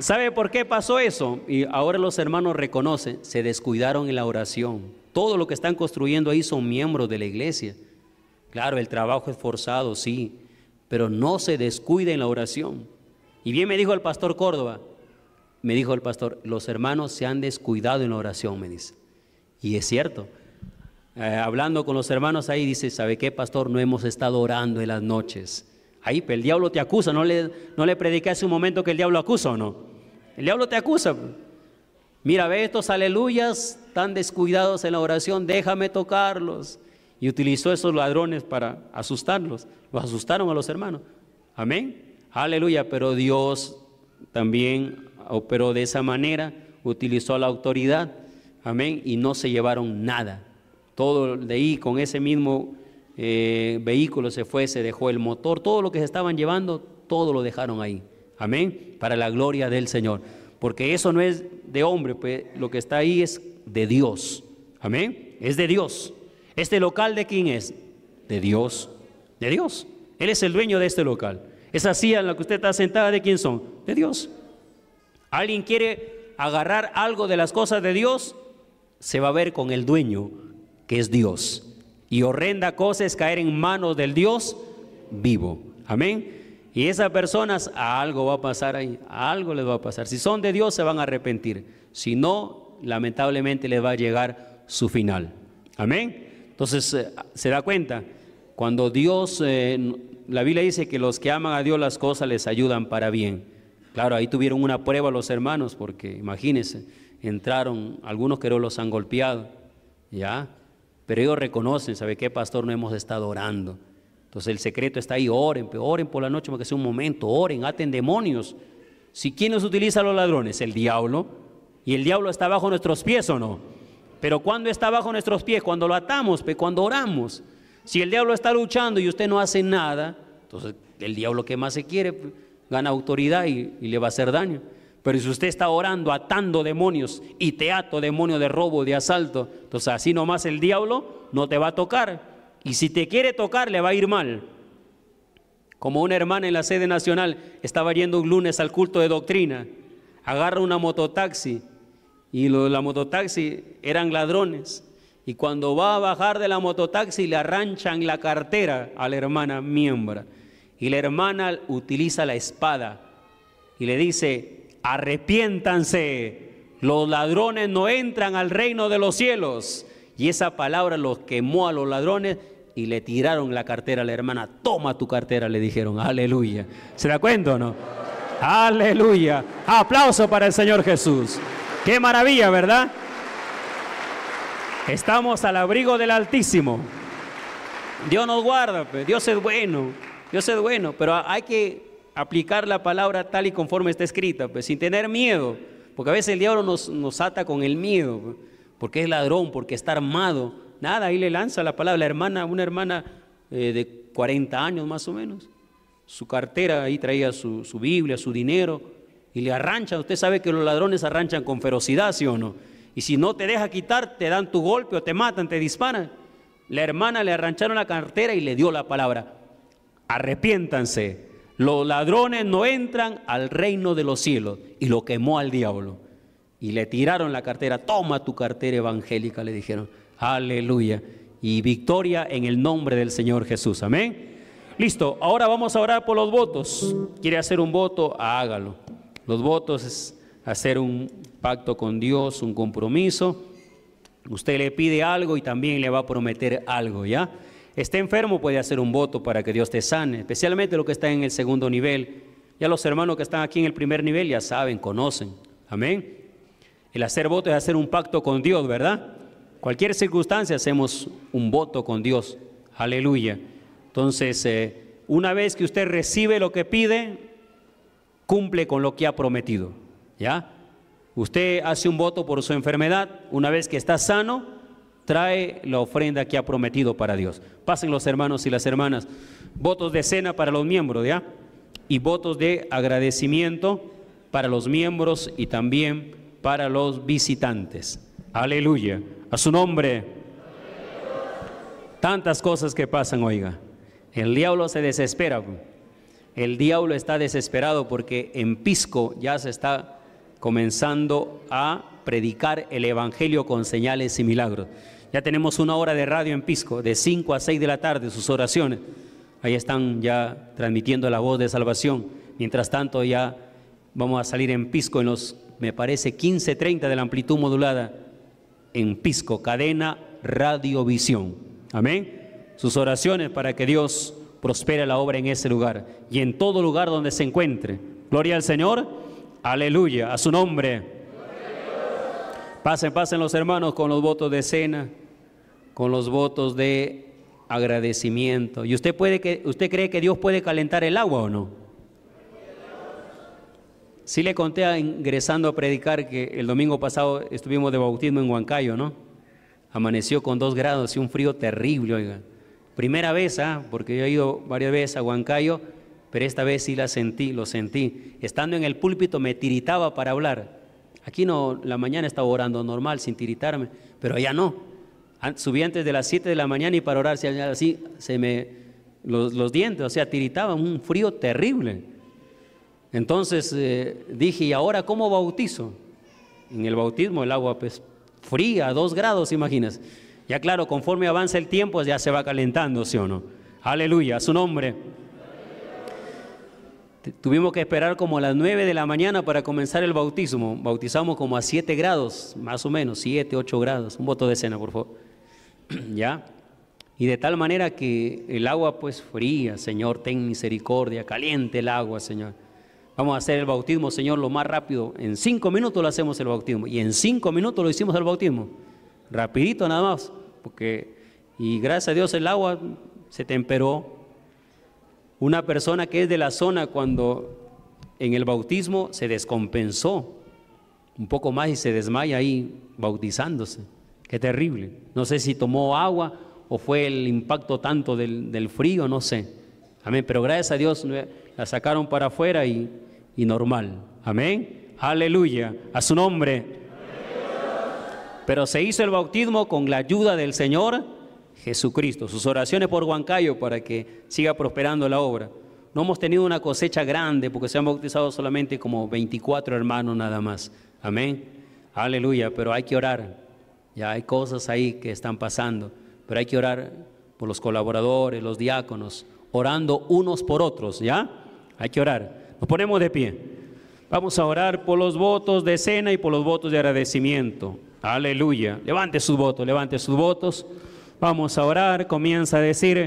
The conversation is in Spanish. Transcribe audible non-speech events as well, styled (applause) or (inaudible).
¿Sabe por qué pasó eso? Y ahora los hermanos reconocen, se descuidaron en la oración. Todo lo que están construyendo ahí son miembros de la iglesia. Claro, el trabajo es forzado, sí, pero no se descuida en la oración. Y bien me dijo el pastor Córdoba, me dijo el pastor, los hermanos se han descuidado en la oración, me dice. Y es cierto. Eh, hablando con los hermanos ahí, dice, ¿sabe qué, pastor? No hemos estado orando en las noches. Ahí, pues, el diablo te acusa, no le, no le un momento que el diablo acusa o no. El diablo te acusa. Mira, ve estos aleluyas tan descuidados en la oración, déjame tocarlos. Y utilizó esos ladrones para asustarlos. Los asustaron a los hermanos. Amén. Aleluya. Pero Dios también operó de esa manera, utilizó la autoridad. Amén. Y no se llevaron nada. Todo de ahí con ese mismo eh, vehículo se fue, se dejó el motor, todo lo que se estaban llevando, todo lo dejaron ahí. Amén. Para la gloria del Señor porque eso no es de hombre, pues, lo que está ahí es de Dios. Amén, es de Dios. ¿Este local de quién es? De Dios, de Dios. Él es el dueño de este local. Esa silla en la que usted está sentada, ¿de quién son? De Dios. ¿Alguien quiere agarrar algo de las cosas de Dios? Se va a ver con el dueño, que es Dios. Y horrenda cosa es caer en manos del Dios vivo. Amén. Y esas personas, algo va a pasar ahí, algo les va a pasar. Si son de Dios, se van a arrepentir. Si no, lamentablemente les va a llegar su final. Amén. Entonces, eh, se da cuenta, cuando Dios, eh, la Biblia dice que los que aman a Dios las cosas les ayudan para bien. Claro, ahí tuvieron una prueba los hermanos, porque imagínense, entraron, algunos que no los han golpeado, ¿ya? Pero ellos reconocen, ¿sabe qué, pastor? No hemos estado orando entonces el secreto está ahí, oren, oren por la noche porque es un momento, oren, aten demonios. Si quién nos utiliza los ladrones, el diablo. Y el diablo está bajo nuestros pies o no. Pero cuando está bajo nuestros pies, cuando lo atamos, cuando oramos. Si el diablo está luchando y usted no hace nada, entonces el diablo que más se quiere gana autoridad y, y le va a hacer daño. Pero si usted está orando, atando demonios y te ato demonio de robo, de asalto, entonces así nomás el diablo no te va a tocar. Y si te quiere tocar, le va a ir mal. Como una hermana en la sede nacional estaba yendo un lunes al culto de doctrina, agarra una mototaxi y la mototaxi eran ladrones. Y cuando va a bajar de la mototaxi le arranchan la cartera a la hermana miembra. Y la hermana utiliza la espada y le dice, arrepiéntanse, los ladrones no entran al reino de los cielos. Y esa palabra los quemó a los ladrones y le tiraron la cartera a la hermana. Toma tu cartera, le dijeron. Aleluya. ¿Se da cuenta o no? Aleluya. Aplauso para el Señor Jesús. Qué maravilla, ¿verdad? Estamos al abrigo del Altísimo. Dios nos guarda, pues. Dios es bueno, Dios es bueno, pero hay que aplicar la palabra tal y conforme está escrita, pues, sin tener miedo, porque a veces el diablo nos, ata con el miedo. Pues porque es ladrón, porque está armado. Nada, ahí le lanza la palabra. La hermana, una hermana eh, de 40 años más o menos, su cartera ahí traía su, Biblia, su dinero, y le arrancha, Usted sabe que los ladrones arranchan con ferocidad, ¿sí o no? Y si no te deja quitar, te dan tu golpe o te matan, te disparan. La hermana le arrancharon la cartera y le dio la palabra. Arrepiéntanse. Los ladrones no entran al reino de los cielos. Y lo quemó al diablo. Y le tiraron la cartera, toma tu cartera evangélica, le dijeron, aleluya. Y victoria en el nombre del Señor Jesús, amén. Listo, ahora vamos a orar por los votos. ¿Quiere hacer un voto? Hágalo. Los votos es hacer un pacto con Dios, un compromiso. Usted le pide algo y también le va a prometer algo, ¿ya? Está enfermo, puede hacer un voto para que Dios te sane, especialmente lo que está en el segundo nivel. Ya los hermanos que están aquí en el primer nivel ya saben, conocen. Amén. El hacer voto es hacer un pacto con Dios, ¿verdad? Cualquier circunstancia hacemos un voto con Dios. Aleluya. Entonces, eh, una vez que usted recibe lo que pide, cumple con lo que ha prometido. ¿Ya? Usted hace un voto por su enfermedad, una vez que está sano, trae la ofrenda que ha prometido para Dios. Pasen los hermanos y las hermanas. Votos de cena para los miembros, ¿ya? Y votos de agradecimiento para los miembros y también para los visitantes. Aleluya. A su nombre. Tantas cosas que pasan, oiga. El diablo se desespera. El diablo está desesperado porque en Pisco ya se está comenzando a predicar el Evangelio con señales y milagros. Ya tenemos una hora de radio en Pisco, de 5 a 6 de la tarde, sus oraciones. Ahí están ya transmitiendo la voz de salvación. Mientras tanto, ya vamos a salir en Pisco en los me parece 1530 de la amplitud modulada en Pisco, cadena Radiovisión. Amén. Sus oraciones para que Dios prospere la obra en ese lugar y en todo lugar donde se encuentre. Gloria al Señor. Aleluya. A su nombre. Pasen, pasen los hermanos con los votos de cena, con los votos de agradecimiento. ¿Y usted, puede que, usted cree que Dios puede calentar el agua o no? Sí le conté ingresando a predicar que el domingo pasado estuvimos de bautismo en Huancayo, ¿no? Amaneció con dos grados y un frío terrible, oiga. Primera vez, ¿ah? Porque yo he ido varias veces a Huancayo, pero esta vez sí la sentí, lo sentí. Estando en el púlpito me tiritaba para hablar. Aquí no, la mañana estaba orando normal, sin tiritarme, pero allá no. Subí antes de las 7 de la mañana y para orar así se me los, los dientes, o sea, tiritaba, un frío terrible. Entonces eh, dije, ¿y ahora cómo bautizo? En el bautismo el agua pues fría, dos grados, imaginas. Ya claro, conforme avanza el tiempo pues, ya se va calentando, ¿sí o no? Aleluya, su nombre. Tuvimos que esperar como a las nueve de la mañana para comenzar el bautismo. Bautizamos como a siete grados, más o menos, siete, ocho grados. Un voto de cena, por favor. (clears throat) ¿Ya? Y de tal manera que el agua pues fría, Señor, ten misericordia, caliente el agua, Señor. Vamos a hacer el bautismo, Señor, lo más rápido. En cinco minutos lo hacemos el bautismo. Y en cinco minutos lo hicimos el bautismo. Rapidito nada más. Porque, y gracias a Dios el agua se temperó. Una persona que es de la zona cuando en el bautismo se descompensó un poco más y se desmaya ahí bautizándose. Qué terrible. No sé si tomó agua o fue el impacto tanto del, del frío, no sé. Amén. Pero gracias a Dios la sacaron para afuera y y normal. Amén. Aleluya. A su nombre. Pero se hizo el bautismo con la ayuda del Señor Jesucristo. Sus oraciones por Huancayo para que siga prosperando la obra. No hemos tenido una cosecha grande porque se han bautizado solamente como 24 hermanos nada más. Amén. Aleluya. Pero hay que orar. Ya hay cosas ahí que están pasando. Pero hay que orar por los colaboradores, los diáconos, orando unos por otros. ¿Ya? Hay que orar. Nos ponemos de pie. Vamos a orar por los votos de cena y por los votos de agradecimiento. Aleluya. Levante sus votos, levante sus votos. Vamos a orar. Comienza a decir.